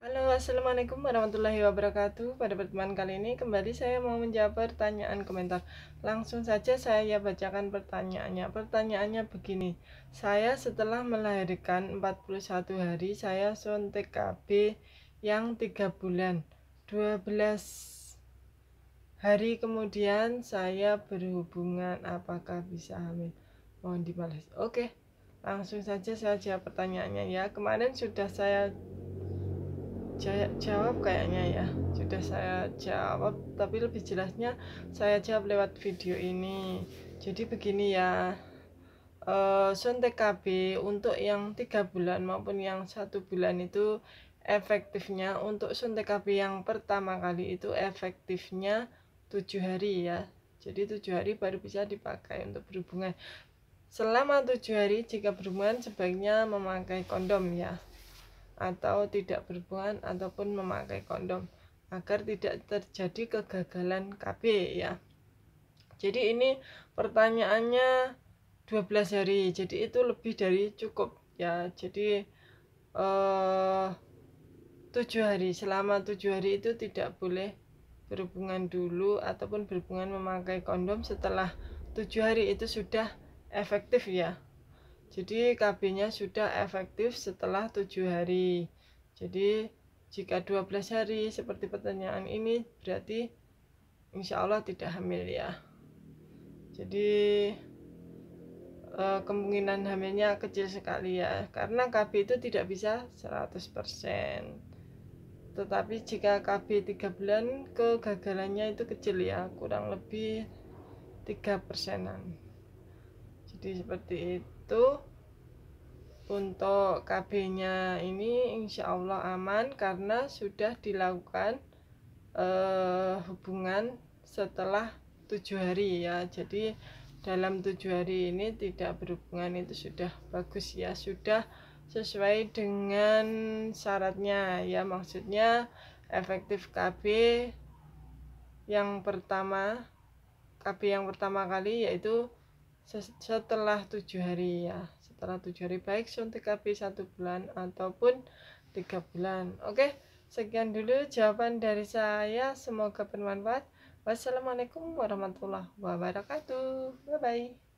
Halo assalamualaikum warahmatullahi wabarakatuh Pada pertemuan kali ini kembali saya mau menjawab pertanyaan komentar Langsung saja saya bacakan pertanyaannya Pertanyaannya begini Saya setelah melahirkan 41 hari Saya suntik KB yang 3 bulan 12 hari kemudian saya berhubungan Apakah bisa hamil? Mohon dibalas Oke langsung saja saya jawab pertanyaannya ya Kemarin sudah saya jawab kayaknya ya sudah saya jawab tapi lebih jelasnya saya jawab lewat video ini jadi begini ya e, Sun TKB untuk yang tiga bulan maupun yang satu bulan itu efektifnya untuk Sun TKB yang pertama kali itu efektifnya tujuh hari ya jadi tujuh hari baru bisa dipakai untuk berhubungan selama tujuh hari jika berhubungan sebaiknya memakai kondom ya atau tidak berhubungan ataupun memakai kondom agar tidak terjadi kegagalan KB ya. Jadi ini pertanyaannya 12 hari. Jadi itu lebih dari cukup ya. Jadi eh 7 hari. Selama 7 hari itu tidak boleh berhubungan dulu ataupun berhubungan memakai kondom setelah 7 hari itu sudah efektif ya jadi KB-nya sudah efektif setelah 7 hari. Jadi jika 12 hari seperti pertanyaan ini berarti insya Allah tidak hamil ya. Jadi eh, kemungkinan hamilnya kecil sekali ya karena KB itu tidak bisa 100% tetapi jika KB 3 bulan kegagalannya itu kecil ya kurang lebih 3 persenan jadi seperti itu itu untuk KB-nya ini insya Allah aman karena sudah dilakukan eh, hubungan setelah tujuh hari ya jadi dalam tujuh hari ini tidak berhubungan itu sudah bagus ya sudah sesuai dengan syaratnya ya maksudnya efektif KB yang pertama KB yang pertama kali yaitu setelah tujuh hari ya setelah tujuh hari baik suntik KB satu bulan ataupun tiga bulan oke sekian dulu jawaban dari saya semoga bermanfaat wassalamualaikum warahmatullahi wabarakatuh bye bye